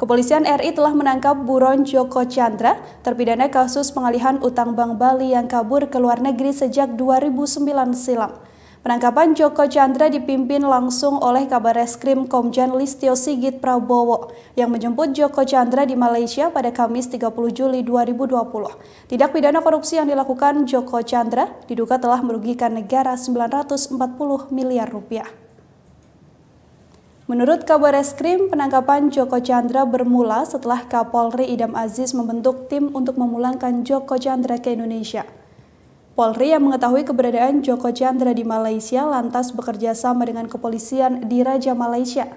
Kepolisian RI telah menangkap buron Joko Chandra, terpidana kasus pengalihan utang Bank Bali yang kabur ke luar negeri sejak 2009 silam. Penangkapan Joko Chandra dipimpin langsung oleh kabar reskrim Komjen Listio Sigit Prabowo yang menjemput Joko Chandra di Malaysia pada Kamis 30 Juli 2020. Tindak pidana korupsi yang dilakukan Joko Chandra diduga telah merugikan negara 940 miliar rupiah. Menurut kabar reskrim, penangkapan Joko Chandra bermula setelah Kapolri Idam Aziz membentuk tim untuk memulangkan Joko Chandra ke Indonesia. Polri yang mengetahui keberadaan Joko Chandra di Malaysia lantas bekerja sama dengan kepolisian di Raja Malaysia.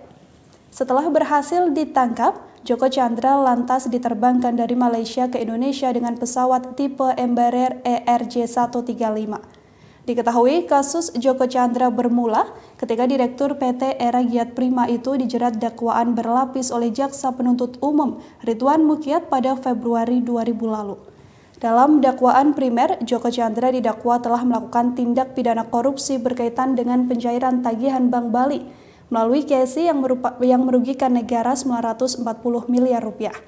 Setelah berhasil ditangkap, Joko Chandra lantas diterbangkan dari Malaysia ke Indonesia dengan pesawat tipe Embraer ERJ 135. Diketahui kasus Joko Chandra bermula ketika Direktur PT Era Giat Prima itu dijerat dakwaan berlapis oleh Jaksa Penuntut Umum Ridwan Mukiat pada Februari 2000 lalu. Dalam dakwaan primer, Joko Chandra didakwa telah melakukan tindak pidana korupsi berkaitan dengan pencairan tagihan Bank Bali melalui kesi yang, merupa, yang merugikan negara 940 miliar rupiah.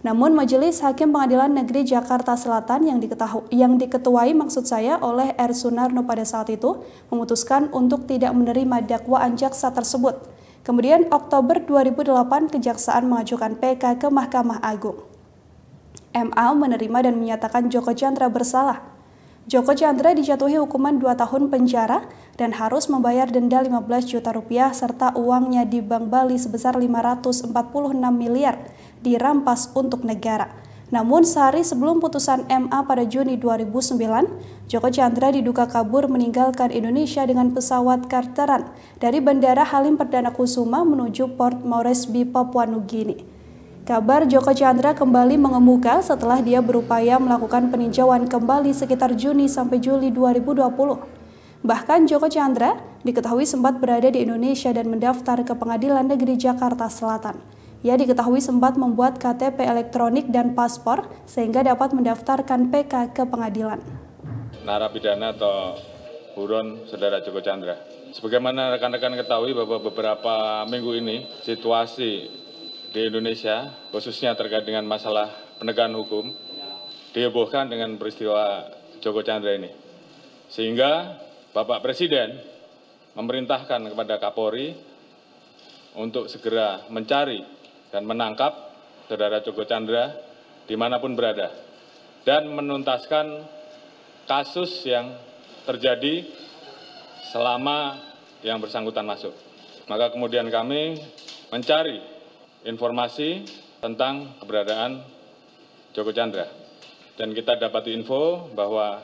Namun Majelis Hakim Pengadilan Negeri Jakarta Selatan yang, diketahui, yang diketuai maksud saya oleh R. Sunarno pada saat itu memutuskan untuk tidak menerima dakwaan jaksa tersebut. Kemudian Oktober 2008 Kejaksaan mengajukan PK ke Mahkamah Agung. MA menerima dan menyatakan Joko Chandra bersalah. Joko Chandra dijatuhi hukuman 2 tahun penjara dan harus membayar denda 15 juta rupiah serta uangnya di Bank Bali sebesar 546 miliar dirampas untuk negara. Namun sehari sebelum putusan MA pada Juni 2009, Joko Chandra diduga kabur meninggalkan Indonesia dengan pesawat karteran dari Bandara Halim Perdana Kusuma menuju Port Moresby, Papua Nugini. Kabar Joko Chandra kembali mengemuka setelah dia berupaya melakukan peninjauan kembali sekitar Juni sampai Juli 2020. Bahkan Joko Chandra diketahui sempat berada di Indonesia dan mendaftar ke Pengadilan Negeri Jakarta Selatan. Ia diketahui sempat membuat KTP elektronik dan paspor sehingga dapat mendaftarkan PK ke pengadilan. Narapidana atau buron saudara Joko Chandra. Sebagaimana rekan-rekan ketahui bahwa beberapa minggu ini situasi di Indonesia, khususnya terkait dengan masalah penegakan hukum, dihebohkan dengan peristiwa Joko Chandra ini. Sehingga Bapak Presiden memerintahkan kepada Kapolri untuk segera mencari dan menangkap saudara Joko Chandra dimanapun berada dan menuntaskan kasus yang terjadi selama yang bersangkutan masuk. Maka kemudian kami mencari informasi tentang keberadaan Joko Chandra. Dan kita dapat info bahwa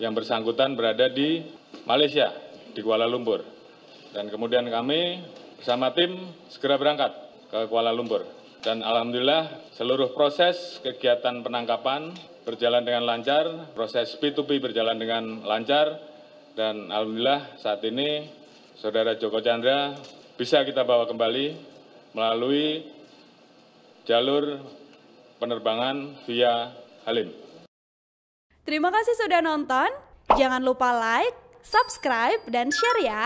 yang bersangkutan berada di Malaysia, di Kuala Lumpur. Dan kemudian kami bersama tim segera berangkat ke Kuala Lumpur. Dan alhamdulillah seluruh proses kegiatan penangkapan berjalan dengan lancar, proses P2P berjalan dengan lancar, dan alhamdulillah saat ini Saudara Joko Chandra bisa kita bawa kembali melalui jalur penerbangan via Halim. Terima kasih sudah nonton. Jangan lupa like, subscribe, dan share ya.